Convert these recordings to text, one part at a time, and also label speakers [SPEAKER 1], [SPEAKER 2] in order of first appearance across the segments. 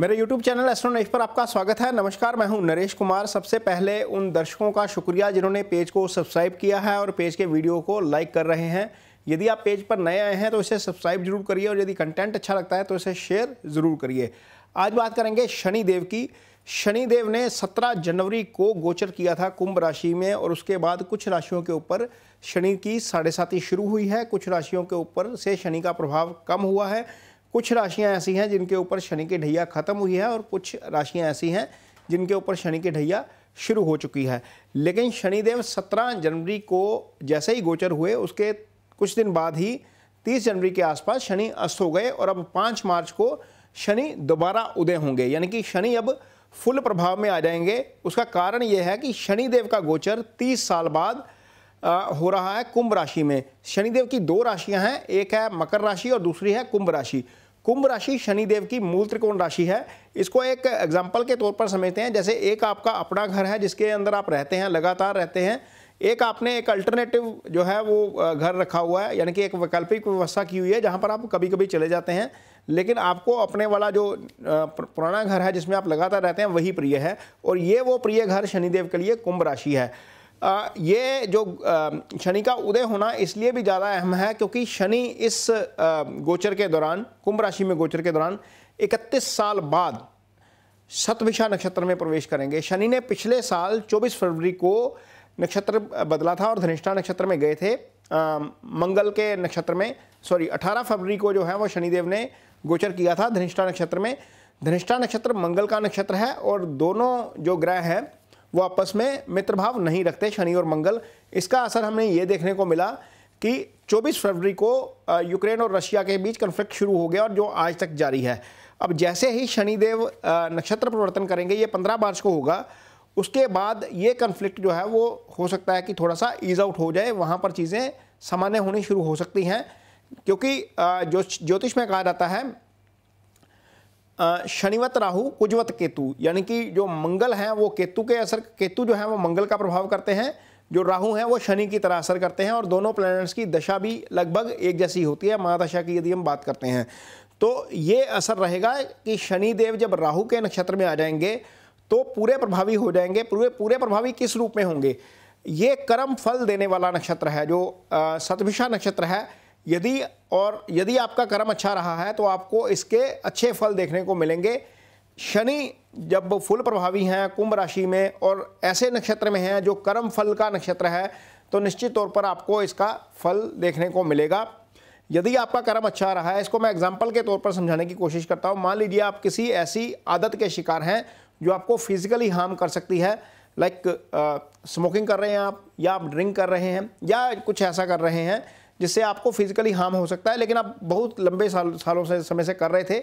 [SPEAKER 1] मेरे YouTube channel एस्ट्रोनॉइज पर आपका स्वागत है नमस्कार मैं हूं नरेश कुमार सबसे पहले उन दर्शकों का शुक्रिया जिन्होंने पेज को सब्सक्राइब किया है और पेज के वीडियो को लाइक कर रहे हैं यदि आप पेज पर नए आए हैं तो इसे सब्सक्राइब जरूर करिए और यदि कंटेंट अच्छा लगता है तो इसे शेयर ज़रूर करिए आज बात करेंगे शनिदेव की शनिदेव ने सत्रह जनवरी को गोचर किया था कुंभ राशि में और उसके बाद कुछ राशियों के ऊपर शनि की साढ़े साथी शुरू हुई है कुछ राशियों के ऊपर से शनि का प्रभाव कम हुआ है कुछ राशियां ऐसी हैं जिनके ऊपर शनि की ढैया खत्म हुई है और कुछ राशियां ऐसी हैं जिनके ऊपर शनि की ढैया शुरू हो चुकी है लेकिन शनिदेव 17 जनवरी को जैसे ही गोचर हुए उसके कुछ दिन बाद ही 30 जनवरी के आसपास शनि अस्त हो गए और अब 5 मार्च को शनि दोबारा उदय होंगे यानी कि शनि अब फुल प्रभाव में आ जाएंगे उसका कारण यह है कि शनिदेव का गोचर तीस साल बाद हो रहा है कुंभ राशि में शनिदेव की दो राशियां हैं एक है मकर राशि और दूसरी है कुंभ राशि कुंभ राशि शनिदेव की मूल त्रिकोण राशि है इसको एक एग्जाम्पल के तौर पर समझते हैं जैसे एक आपका अपना घर है जिसके अंदर आप रहते हैं लगातार रहते हैं एक आपने एक अल्टरनेटिव जो है वो घर रखा हुआ है यानी कि एक वैकल्पिक व्यवस्था की हुई है जहाँ पर आप कभी कभी चले जाते हैं लेकिन आपको अपने वाला जो पुराना घर है जिसमें आप लगातार रहते हैं वही प्रिय है और ये वो प्रिय घर शनिदेव के लिए कुंभ राशि है ये जो शनि का उदय होना इसलिए भी ज़्यादा अहम है क्योंकि शनि इस गोचर के दौरान कुंभ राशि में गोचर के दौरान 31 साल बाद सतविशा नक्षत्र में प्रवेश करेंगे शनि ने पिछले साल 24 फरवरी को नक्षत्र बदला था और धनिष्ठा नक्षत्र में गए थे आ, मंगल के नक्षत्र में सॉरी 18 फरवरी को जो है वो शनिदेव ने गोचर किया था धनिष्ठा नक्षत्र में धनिष्ठा नक्षत्र मंगल का नक्षत्र है और दोनों जो ग्रह हैं वो आपस में मित्र भाव नहीं रखते शनि और मंगल इसका असर हमें ये देखने को मिला कि 24 फरवरी को यूक्रेन और रशिया के बीच कन्फ्लिक्ट शुरू हो गया और जो आज तक जारी है अब जैसे ही शनिदेव नक्षत्र परिवर्तन करेंगे ये 15 मार्च को होगा उसके बाद ये कन्फ्लिक्ट जो है वो हो सकता है कि थोड़ा सा ईज आउट हो जाए वहाँ पर चीज़ें सामान्य होनी शुरू हो सकती हैं क्योंकि जो ज्योतिष में कहा जाता है शनिवत राहु कुजवत केतु यानी कि जो मंगल हैं वो केतु के असर केतु जो है वो मंगल का प्रभाव करते हैं जो राहु हैं वो शनि की तरह असर करते हैं और दोनों प्लैनेट्स की दशा भी लगभग एक जैसी होती है महादशा की यदि हम बात करते हैं तो ये असर रहेगा कि शनि देव जब राहु के नक्षत्र में आ जाएंगे तो पूरे प्रभावी हो जाएंगे पूरे पूरे प्रभावी किस रूप में होंगे ये कर्म फल देने वाला नक्षत्र है जो सतभिषा नक्षत्र है यदि और यदि आपका कर्म अच्छा रहा है तो आपको इसके अच्छे फल देखने को मिलेंगे शनि जब फुल प्रभावी हैं कुंभ राशि में और ऐसे नक्षत्र में हैं जो कर्म फल का नक्षत्र है तो निश्चित तौर पर आपको इसका फल देखने को मिलेगा यदि आपका कर्म अच्छा रहा है इसको मैं एग्जाम्पल के तौर पर समझाने की कोशिश करता हूँ मान लीजिए आप किसी ऐसी आदत के शिकार हैं जो आपको फिजिकली हार्म कर सकती है लाइक like, स्मोकिंग uh, कर रहे हैं आप या आप ड्रिंक कर रहे हैं या कुछ ऐसा कर रहे हैं जिससे आपको फिजिकली हार्म हो सकता है लेकिन आप बहुत लंबे साल सालों से समय से कर रहे थे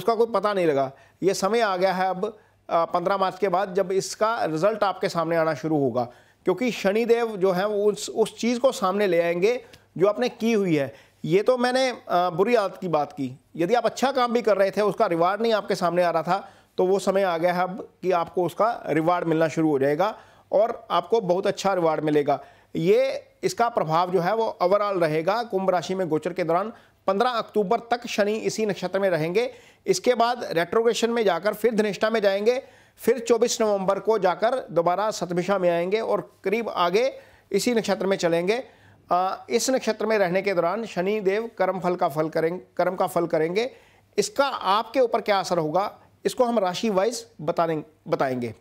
[SPEAKER 1] उसका कोई पता नहीं लगा ये समय आ गया है अब पंद्रह मार्च के बाद जब इसका रिजल्ट आपके सामने आना शुरू होगा क्योंकि शनिदेव जो है वो उस उस चीज़ को सामने ले आएंगे जो आपने की हुई है ये तो मैंने बुरी आदत की बात की यदि आप अच्छा काम भी कर रहे थे उसका रिवार्ड नहीं आपके सामने आ रहा था तो वो समय आ गया है अब कि आपको उसका रिवार्ड मिलना शुरू हो जाएगा और आपको बहुत अच्छा रिवार्ड मिलेगा ये इसका प्रभाव जो है वो ओवरऑल रहेगा कुंभ राशि में गोचर के दौरान 15 अक्टूबर तक शनि इसी नक्षत्र में रहेंगे इसके बाद रेट्रोगेशन में जाकर फिर धनिष्ठा में जाएंगे फिर 24 नवंबर को जाकर दोबारा सतभिषा में आएंगे और करीब आगे इसी नक्षत्र में चलेंगे इस नक्षत्र में रहने के दौरान शनि देव कर्म फल का फल करें कर्म का फल करेंगे इसका आपके ऊपर क्या असर होगा इसको हम राशि वाइज बताने बताएंगे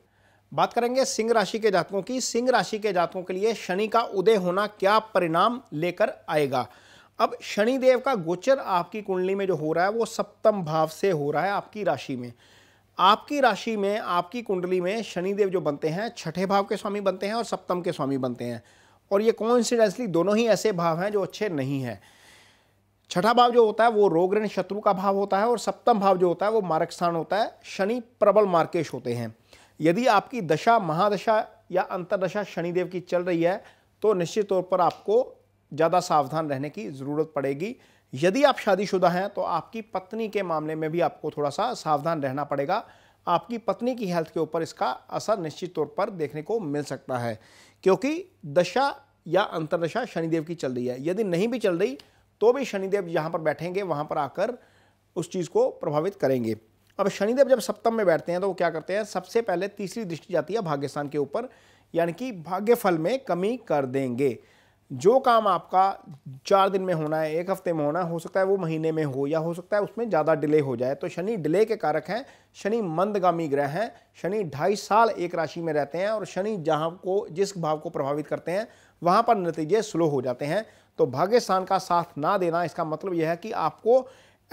[SPEAKER 1] बात करेंगे सिंह राशि के जातकों की सिंह राशि के जातकों के लिए शनि का उदय होना क्या परिणाम लेकर आएगा अब शनि देव का गोचर आपकी कुंडली में जो हो रहा है वो सप्तम भाव से हो रहा है आपकी राशि में आपकी राशि में आपकी कुंडली में शनि देव जो बनते हैं छठे भाव के स्वामी बनते हैं और सप्तम के स्वामी बनते हैं और ये कॉन्सिडेंसली दोनों ही ऐसे भाव हैं जो अच्छे नहीं हैं छठा भाव जो होता है वो रोग ऋण शत्रु का भाव होता है और सप्तम भाव जो होता है वो मार्ग स्थान होता है शनि प्रबल मार्केश होते हैं यदि आपकी दशा महादशा या अंतरदशा शनिदेव की चल रही है तो निश्चित तौर पर आपको ज़्यादा सावधान रहने की ज़रूरत पड़ेगी यदि आप शादीशुदा हैं तो आपकी पत्नी के मामले में भी आपको थोड़ा सा सावधान रहना पड़ेगा आपकी पत्नी की हेल्थ के ऊपर इसका असर निश्चित तौर पर देखने को मिल सकता है क्योंकि दशा या अंतरदशा शनिदेव की चल रही है यदि नहीं भी चल रही तो भी शनिदेव जहाँ पर बैठेंगे वहाँ पर आकर उस चीज़ को प्रभावित करेंगे अब शनिदेव जब सप्तम में बैठते हैं तो वो क्या करते हैं सबसे पहले तीसरी दृष्टि जाती है भाग्यस्थान के ऊपर यानी कि भाग्यफल में कमी कर देंगे जो काम आपका चार दिन में होना है एक हफ्ते में होना है हो सकता है वो महीने में हो या हो सकता है उसमें ज़्यादा डिले हो जाए तो शनि डिले के कारक हैं शनि मंदगामी ग्रह हैं शनि ढाई साल एक राशि में रहते हैं और शनि जहाँ को जिस भाव को प्रभावित करते हैं वहाँ पर नतीजे स्लो हो जाते हैं तो भाग्य स्थान का साथ ना देना इसका मतलब यह है कि आपको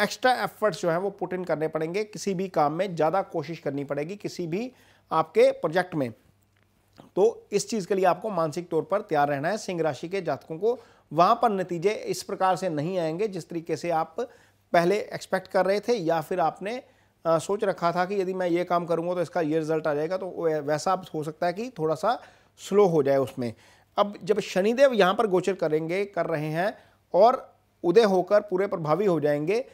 [SPEAKER 1] एक्स्ट्रा एफर्ट्स जो है वो पुट इन करने पड़ेंगे किसी भी काम में ज़्यादा कोशिश करनी पड़ेगी किसी भी आपके प्रोजेक्ट में तो इस चीज़ के लिए आपको मानसिक तौर पर तैयार रहना है सिंह राशि के जातकों को वहाँ पर नतीजे इस प्रकार से नहीं आएंगे जिस तरीके से आप पहले एक्सपेक्ट कर रहे थे या फिर आपने आ, सोच रखा था कि यदि मैं ये काम करूँगा तो इसका ये रिजल्ट आ जाएगा तो वैसा हो सकता है कि थोड़ा सा स्लो हो जाए उसमें अब जब शनिदेव यहाँ पर गोचर करेंगे कर रहे हैं और उदय होकर पूरे प्रभावी हो जाएंगे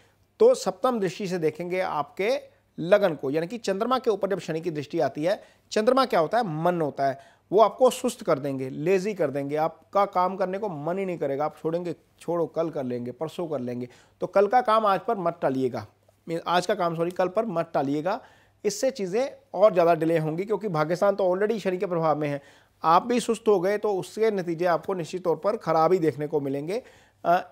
[SPEAKER 1] तो सप्तम दृष्टि से देखेंगे आपके लगन को यानी कि चंद्रमा के ऊपर जब शनि की दृष्टि आती है चंद्रमा क्या होता है मन होता है वो आपको सुस्त कर देंगे लेजी कर देंगे आपका काम करने को मन ही नहीं करेगा आप छोड़ेंगे छोड़ो कल कर लेंगे परसों कर लेंगे तो कल का काम आज पर मत टालिएगा आज का काम सॉरी कल पर मत टालिएगा इससे चीज़ें और ज़्यादा डिले होंगी क्योंकि भाग्यस्थान तो ऑलरेडी शनि के प्रभाव में है आप भी सुस्त हो गए तो उसके नतीजे आपको निश्चित तौर पर खराब ही देखने को मिलेंगे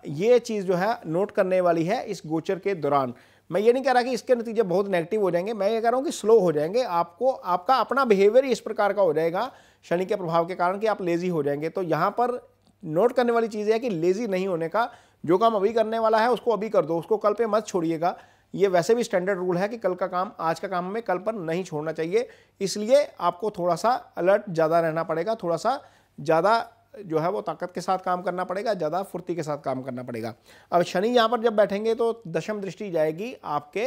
[SPEAKER 1] ये चीज़ जो है नोट करने वाली है इस गोचर के दौरान मैं ये नहीं कह रहा कि इसके नतीजे बहुत नेगेटिव हो जाएंगे मैं ये कह रहा हूँ कि स्लो हो जाएंगे आपको आपका अपना बिहेवियर इस प्रकार का हो जाएगा शनि के प्रभाव के कारण कि आप लेज़ी हो जाएंगे तो यहाँ पर नोट करने वाली चीज़ है कि लेज़ी नहीं होने का जो काम अभी करने वाला है उसको अभी कर दो उसको कल पर मत छोड़िएगा ये वैसे भी स्टैंडर्ड रूल है कि कल का काम आज का काम हमें कल पर नहीं छोड़ना चाहिए इसलिए आपको थोड़ा सा अलर्ट ज़्यादा रहना पड़ेगा थोड़ा सा ज़्यादा जो है वो ताकत के साथ काम करना पड़ेगा ज़्यादा फुर्ती के साथ काम करना पड़ेगा अब शनि यहाँ पर जब बैठेंगे तो दशम दृष्टि जाएगी आपके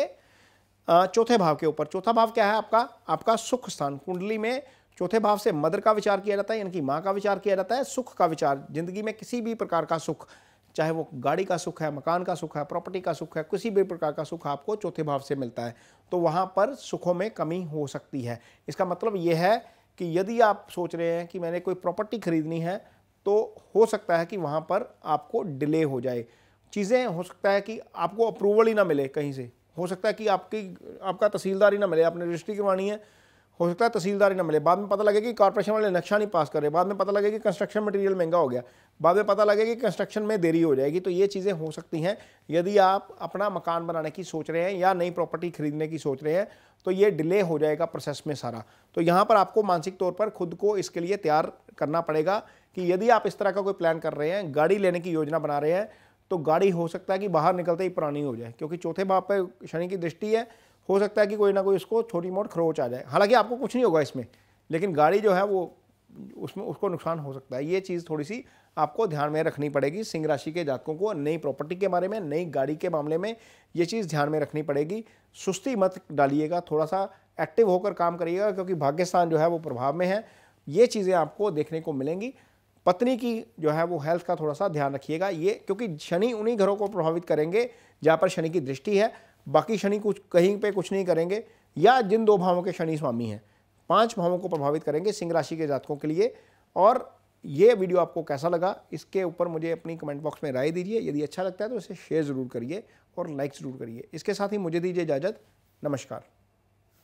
[SPEAKER 1] चौथे भाव के ऊपर चौथा भाव क्या है आपका आपका सुख स्थान कुंडली में चौथे भाव से मदर का विचार किया जाता है यानी कि माँ का विचार किया जाता है सुख का विचार जिंदगी में किसी भी प्रकार का सुख चाहे वो गाड़ी का सुख है मकान का सुख है प्रॉपर्टी का सुख है किसी भी प्रकार का सुख आपको चौथे भाव से मिलता है तो वहाँ पर सुखों में कमी हो सकती है इसका मतलब ये है कि यदि आप सोच रहे हैं कि मैंने कोई प्रॉपर्टी खरीदनी है तो हो सकता है कि वहाँ पर आपको डिले हो जाए चीज़ें हो सकता है कि आपको अप्रूवल ही ना मिले कहीं से हो सकता है कि आपकी आपका तहसीलदार ही ना मिले आपने रजिस्ट्री करवानी है हो सकता है तहसीलदार ही ना मिले बाद में पता लगे कि कॉरपोरेशन वाले नक्शा नहीं पास कर रहे बाद में पता लगे कि कंस्ट्रक्शन मटेरियल महंगा हो गया बाद में पता लगे कि कंस्ट्रक्शन में देरी हो जाएगी तो ये चीज़ें हो सकती हैं यदि आप अपना मकान बनाने की सोच रहे हैं या नई प्रॉपर्टी खरीदने की सोच रहे हैं तो ये डिले हो जाएगा प्रोसेस में सारा तो यहाँ पर आपको मानसिक तौर पर खुद को इसके लिए तैयार करना पड़ेगा कि यदि आप इस तरह का कोई प्लान कर रहे हैं गाड़ी लेने की योजना बना रहे हैं तो गाड़ी हो सकता है कि बाहर निकलते ही पुरानी हो जाए क्योंकि चौथे भाव पर शनि की दृष्टि है हो सकता है कि कोई ना कोई उसको छोटी मोट खरोच आ जाए हालांकि आपको कुछ नहीं होगा इसमें लेकिन गाड़ी जो है वो उसमें उसको नुकसान हो सकता है ये चीज़ थोड़ी सी आपको ध्यान में रखनी पड़ेगी सिंह राशि के जातकों को नई प्रॉपर्टी के बारे में नई गाड़ी के मामले में ये चीज़ ध्यान में रखनी पड़ेगी सुस्ती मत डालिएगा थोड़ा सा एक्टिव होकर काम करिएगा क्योंकि भाग्यस्थान जो है वो प्रभाव में है ये चीज़ें आपको देखने को मिलेंगी पत्नी की जो है वो हेल्थ का थोड़ा सा ध्यान रखिएगा ये क्योंकि शनि उन्हीं घरों को प्रभावित करेंगे जहाँ पर शनि की दृष्टि है बाकी शनि कुछ कहीं पे कुछ नहीं करेंगे या जिन दो भावों के शनि स्वामी हैं पांच भावों को प्रभावित करेंगे सिंह राशि के जातकों के लिए और ये वीडियो आपको कैसा लगा इसके ऊपर मुझे अपनी कमेंट बॉक्स में राय दीजिए यदि अच्छा लगता है तो इसे शेयर ज़रूर करिए और लाइक ज़रूर करिए इसके साथ ही मुझे दीजिए इजाज़त नमस्कार